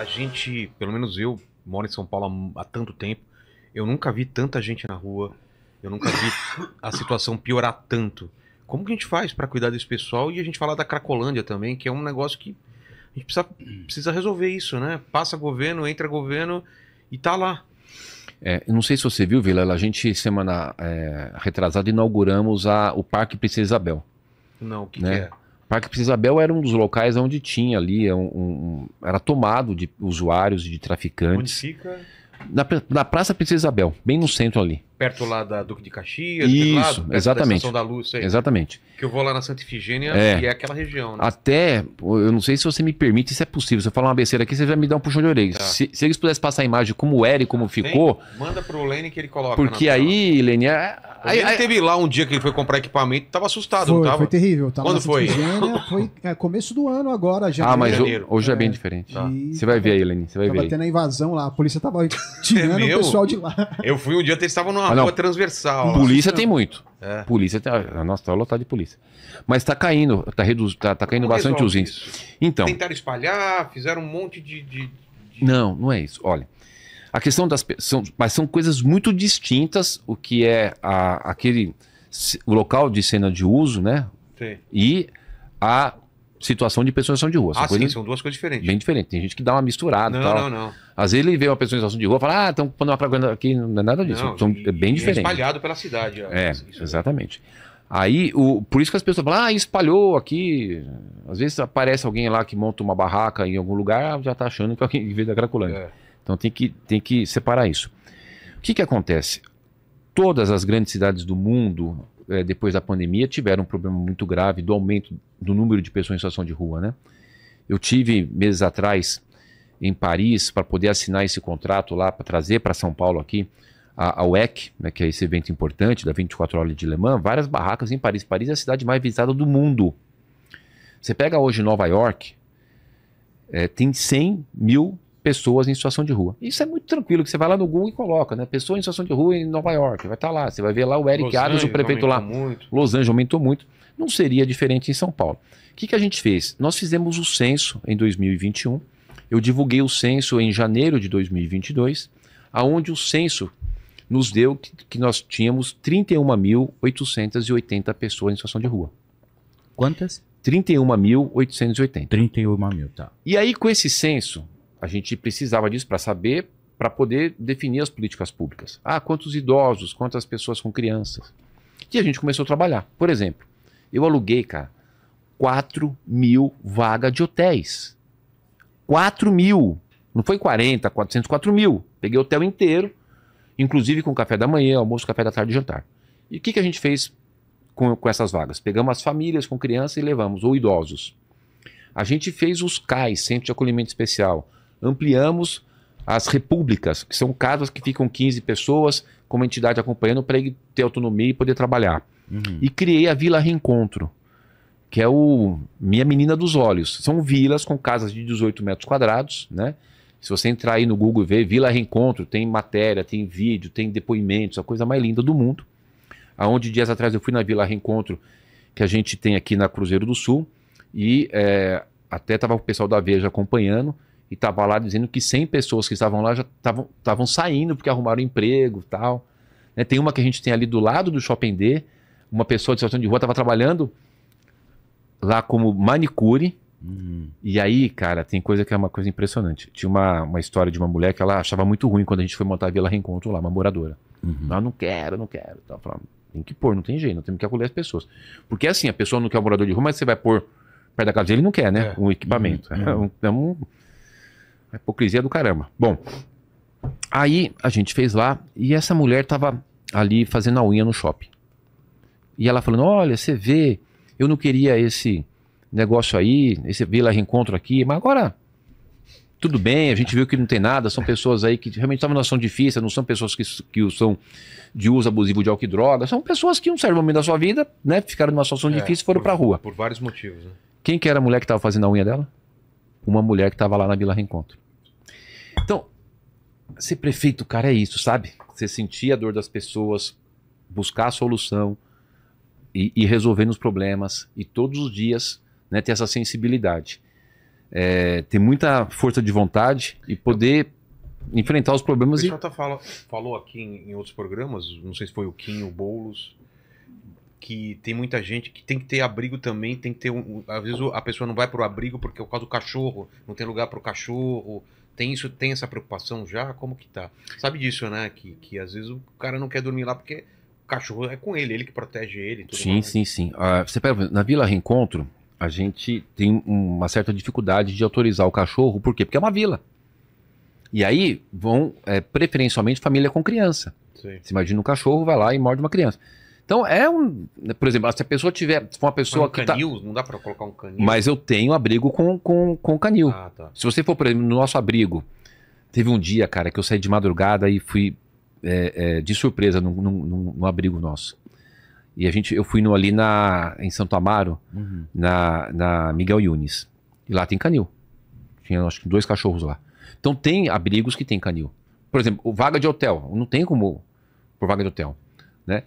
a gente, pelo menos eu, moro em São Paulo há, há tanto tempo, eu nunca vi tanta gente na rua, eu nunca vi a situação piorar tanto. Como que a gente faz para cuidar desse pessoal? E a gente fala da Cracolândia também, que é um negócio que a gente precisa, precisa resolver isso, né? Passa governo, entra governo e tá lá. É, não sei se você viu, Vila, a gente semana é, retrasada inauguramos a, o Parque Princesa Isabel. Não, o que, né? que é? Parque Princesa Isabel era um dos locais onde tinha ali, é um, um, era tomado de usuários, de traficantes. Onde fica? Na, na Praça Princesa Isabel, bem no centro ali. Perto lá da Duque de Caxias, Isso, lado, exatamente. Da, da Luz, aí, Exatamente. Que eu vou lá na Santa Ifigênia é. e é aquela região. Né? Até, eu não sei se você me permite, se é possível. Se eu falar uma besteira aqui, você já me dá um puxão de orelha. Tá. Se, se, eles pudessem passar a imagem como era e como ficou. Tem, manda pro Lene que ele coloca. Porque aí, Lene, é Aí, ele aí, teve lá um dia que ele foi comprar equipamento, tava assustado, foi, não tava? Foi terrível. Tava Quando foi? Tigênia, foi é, começo do ano agora, já. Ah, mas janeiro. hoje é, é bem diferente. Tá. Você vai ver aí, Lenin. você vai tava ver. Tava tendo a invasão lá, a polícia tava tirando é o pessoal de lá. Eu fui um dia, eles estavam numa ah, rua transversal. Polícia tem muito. É. Polícia tem. Tá, nossa, tá lotado de polícia. Mas tá caindo, tá, reduz, tá, tá caindo bastante os índices. Então. Tentaram espalhar, fizeram um monte de... de, de... Não, não é isso. Olha. A questão das pessoas, mas são coisas muito distintas o que é a, aquele o local de cena de uso, né? Sim. E a situação de pessoa em situação de rua. Ah, sim, são duas coisas diferentes. Bem diferentes. Tem gente que dá uma misturada. Não, tal. não, não. Às vezes ele vê uma pessoa em situação de rua e fala, ah, estão pondo uma propaganda aqui. Não é nada disso. Não, são e, bem é diferentes. É espalhado pela cidade. É, exatamente. Aí, o, por isso que as pessoas falam, ah, espalhou aqui. Às vezes aparece alguém lá que monta uma barraca em algum lugar, ah, já tá achando que alguém veio da Cracolândia. É. Então tem que, tem que separar isso. O que, que acontece? Todas as grandes cidades do mundo, é, depois da pandemia, tiveram um problema muito grave do aumento do número de pessoas em situação de rua. Né? Eu tive, meses atrás, em Paris, para poder assinar esse contrato lá, para trazer para São Paulo aqui, a, a WEC, né, que é esse evento importante da 24 Horas de Le Mans, várias barracas em Paris. Paris é a cidade mais visitada do mundo. Você pega hoje Nova York, é, tem 100 mil pessoas em situação de rua. Isso é muito tranquilo, que você vai lá no Google e coloca, né? Pessoa em situação de rua em Nova York, vai estar tá lá. Você vai ver lá o Eric Adams, o prefeito lá. Muito. Los Angeles aumentou muito. Não seria diferente em São Paulo. O que, que a gente fez? Nós fizemos o censo em 2021. Eu divulguei o censo em janeiro de 2022, aonde o censo nos deu que, que nós tínhamos 31.880 pessoas em situação de rua. Quantas? 31.880. 31 mil, tá. E aí, com esse censo, a gente precisava disso para saber, para poder definir as políticas públicas. Ah, quantos idosos, quantas pessoas com crianças. E a gente começou a trabalhar. Por exemplo, eu aluguei, cara, 4 mil vagas de hotéis. 4 mil. Não foi 40, 400, 4 mil. Peguei o hotel inteiro, inclusive com café da manhã, almoço, café da tarde e jantar. E o que, que a gente fez com, com essas vagas? Pegamos as famílias com crianças e levamos, ou idosos. A gente fez os CAIs, Centro de Acolhimento Especial ampliamos as repúblicas, que são casas que ficam 15 pessoas, com uma entidade acompanhando, para ele ter autonomia e poder trabalhar. Uhum. E criei a Vila Reencontro, que é o Minha Menina dos Olhos. São vilas com casas de 18 metros quadrados, né? Se você entrar aí no Google e ver Vila Reencontro, tem matéria, tem vídeo, tem depoimentos, a coisa mais linda do mundo. Aonde dias atrás eu fui na Vila Reencontro, que a gente tem aqui na Cruzeiro do Sul, e é, até estava o pessoal da Veja acompanhando. E estava lá dizendo que 100 pessoas que estavam lá já estavam saindo porque arrumaram emprego tal. Né? Tem uma que a gente tem ali do lado do Shopping D, uma pessoa de situação de rua estava trabalhando lá como manicure. Uhum. E aí, cara, tem coisa que é uma coisa impressionante. Tinha uma, uma história de uma mulher que ela achava muito ruim quando a gente foi montar a Vila Reencontro lá, uma moradora. Uhum. Ela ah, não quero, não quero. Então, ela falou, tem que pôr, não tem jeito, tem temos que acolher as pessoas. Porque assim, a pessoa não quer um morador de rua, mas você vai pôr perto da casa dele, ele não quer, né? É. Um equipamento. Uhum. é um então, é hipocrisia do caramba. Bom, aí a gente fez lá e essa mulher estava ali fazendo a unha no shopping. E ela falando: Olha, você vê, eu não queria esse negócio aí, esse Vila Reencontro aqui, mas agora tudo bem, a gente viu que não tem nada, são pessoas aí que realmente estavam numa situação difícil, não são pessoas que, que são de uso abusivo de álcool e droga, são pessoas que, um certo momento da sua vida, né, ficaram numa situação é, difícil e foram por, pra rua. Por vários motivos, né? Quem que era a mulher que estava fazendo a unha dela? uma mulher que estava lá na Vila Reencontro. Então, ser prefeito, cara, é isso, sabe? Você sentir a dor das pessoas, buscar a solução e, e resolvendo os problemas e todos os dias né, ter essa sensibilidade. É, ter muita força de vontade e poder enfrentar os problemas. O pessoal e... tá fala, falou aqui em, em, outros programas, não sei se foi o Kim, o Boulos, que tem muita gente que tem que ter abrigo também, tem que ter um, às vezes a pessoa não vai para o abrigo porque é o caso do cachorro, não tem lugar para o cachorro. Tem isso, tem essa preocupação já, como que tá? Sabe disso, né, que que às vezes o cara não quer dormir lá porque o cachorro é com ele, ele que protege ele. sim, mais. sim, sim. Ah, você pega, na Vila Reencontro, a gente tem uma certa dificuldade de autorizar o cachorro, por quê? Porque é uma vila. E aí vão é, preferencialmente família com criança. Sim. Você imagina um cachorro, vai lá e morde uma criança. Então é um. Né, por exemplo, se a pessoa tiver. Se for uma pessoa um que. Tá canil, tá... não dá para colocar um canil. Mas eu tenho abrigo com, com, com canil. Ah, tá. Se você for, por exemplo, no nosso abrigo. Teve um dia, cara, que eu saí de madrugada e fui é, é, de surpresa num, no abrigo nosso. E a gente, eu fui no, ali na, em Santo Amaro, uhum. na, na Miguel Yunis. E lá tem canil. Tinha, acho que, dois cachorros lá. Então tem abrigos que tem canil. Por exemplo, vaga de hotel. Não tem como por vaga de hotel, né?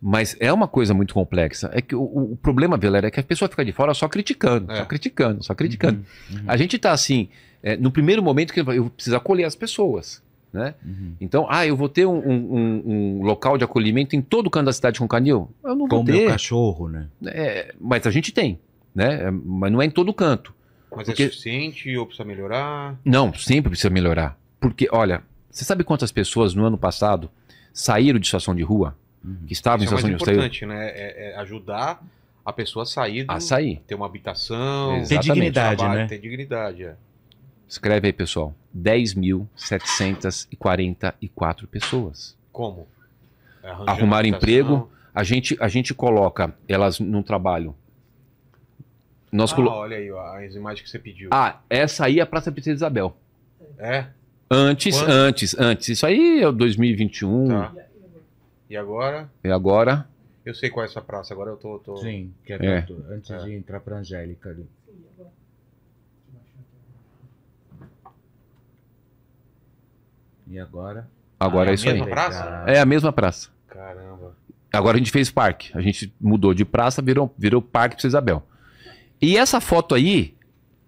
Mas é uma coisa muito complexa. É que o, o problema, Velera, é que a pessoa fica de fora só criticando, é. só criticando, só criticando. Uhum, uhum. A gente está assim, é, no primeiro momento que eu preciso acolher as pessoas. Né? Uhum. Então, ah, eu vou ter um, um, um, local de acolhimento em todo o canto da cidade com canil? Eu não vou com ter. Com meu cachorro, né? É, mas a gente tem, né? É, mas não é em todo canto. Mas é porque... é suficiente ou precisa melhorar? Não, sempre precisa melhorar. Porque, olha, você sabe quantas pessoas no ano passado saíram de situação de rua? Uhum. que estavam Isso em situação é mais de importante, né? É, é ajudar a pessoa a sair, do, a sair. ter uma habitação, Exatamente. ter dignidade, trabalho, né? Ter dignidade, é. Escreve aí, pessoal. 10.744 pessoas. Como? Arranjando Arrumar emprego. A gente, a gente coloca elas num trabalho. Nós ah, colo... olha aí ó, as imagens que você pediu. Ah, essa aí é a Praça Princesa Isabel. É? Antes, Quando? antes, antes. Isso aí é 2021. Tá. E agora? E agora? Eu sei qual é essa praça, agora eu tô. tô... Sim, que é, é. antes é. de entrar pra Angélica ali. E agora? Agora ah, é, é isso aí. Praça? É a mesma praça. Caramba. Agora a gente fez parque. A gente mudou de praça, virou, virou parque pra Isabel. E essa foto aí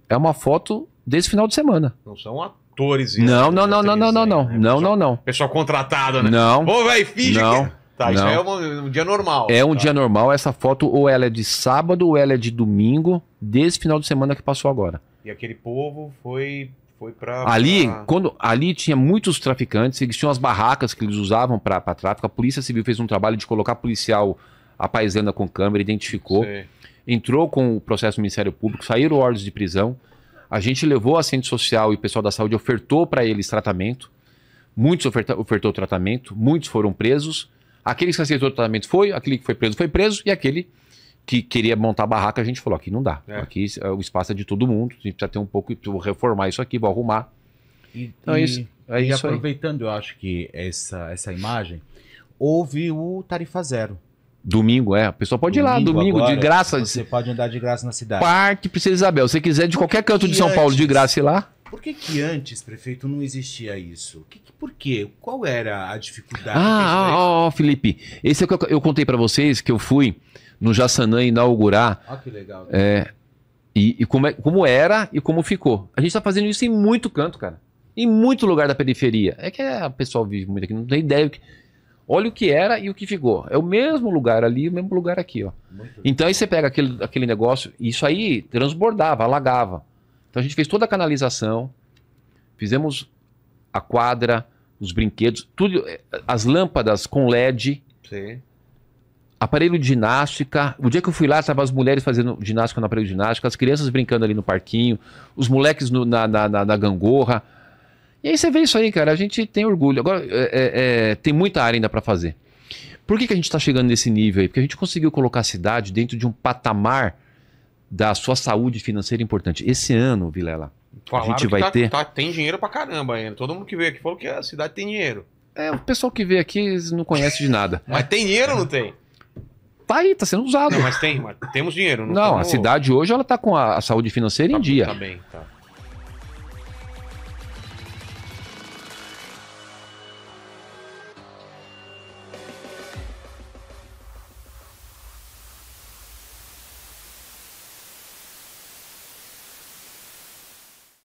é uma foto desse final de semana. Não são atores e. Não, não, não, não, não, não, né? não. Não, não, não. Pessoal contratado, né? Não. Ô, velho, finge não. que. Tá, isso é não. é um, um, dia normal. É um tá. dia normal. Essa foto ou ela é de sábado ou ela é de domingo, desse final de semana que passou agora. E aquele povo foi foi para ali pra... quando ali tinha muitos traficantes, eles tinham as barracas que eles usavam para tráfico. A polícia civil fez um trabalho de colocar policial a com câmera, identificou, entrou com o processo do Ministério Público, saíram ordens de prisão. A gente levou a assistente social e o pessoal da saúde ofertou para eles tratamento. Muitos oferta, ofertou tratamento, muitos foram presos. Aquele que aceitou o tratamento foi, aquele que foi preso foi preso, e aquele que queria montar barraca, a gente falou: aqui não dá. É. Aqui é o espaço é de todo mundo, a gente precisa ter um pouco, vou reformar isso aqui, vou arrumar. E, então é e, é isso. É e isso aproveitando, aí. eu acho que essa, essa imagem, houve o tarifa zero. Domingo, é. A pessoa pode domingo ir lá, domingo, agora, de graça. Você pode andar de graça na cidade. Parque Princesa Isabel. Se quiser, de qualquer canto de São antes, Paulo, de graça ir lá. Por que, que antes, prefeito, não existia isso? Que, que, por quê? Qual era a dificuldade? Ah, ah, oh, Felipe. Esse é o que eu, eu contei para vocês que eu fui no Jaçanã inaugurar. Ah, que legal. É, e, e como, é, como era e como ficou. A gente tá fazendo isso em muito canto, cara. Em muito lugar da periferia. É que a é, pessoa vive muito aqui, não tem ideia. Que Olha o que era e o que ficou. É o mesmo lugar ali, o mesmo lugar aqui, ó. então aí você pega aquele, aquele negócio, isso aí transbordava, alagava. Então a gente fez toda a canalização, fizemos a quadra, os brinquedos, tudo, eh, as lâmpadas com LED. Sim. Aparelho de ginástica. O dia que eu fui lá, estavam as mulheres fazendo ginástica no aparelho de ginástica, as crianças brincando ali no parquinho, os moleques no, na, na, na, na gangorra. E aí você vê isso aí, cara. A gente tem orgulho. Agora, é, é, é tem muita área ainda para fazer. Por que, que a gente está chegando nesse nível aí? Porque a gente conseguiu colocar a cidade dentro de um patamar da sua saúde financeira importante. Esse ano, Vilela, Falaram a gente vai tá, ter. Tá, tem dinheiro pra caramba ainda. Todo mundo que veio aqui falou que a cidade tem dinheiro. É, o pessoal que veio aqui não conhece de nada. mas tem dinheiro ou não tem? Tá aí, tá sendo usado. Não, mas tem, mas temos dinheiro. Não, não temos... a cidade hoje ela tá com a, a saúde financeira tá, em dia. Tá bem, tá.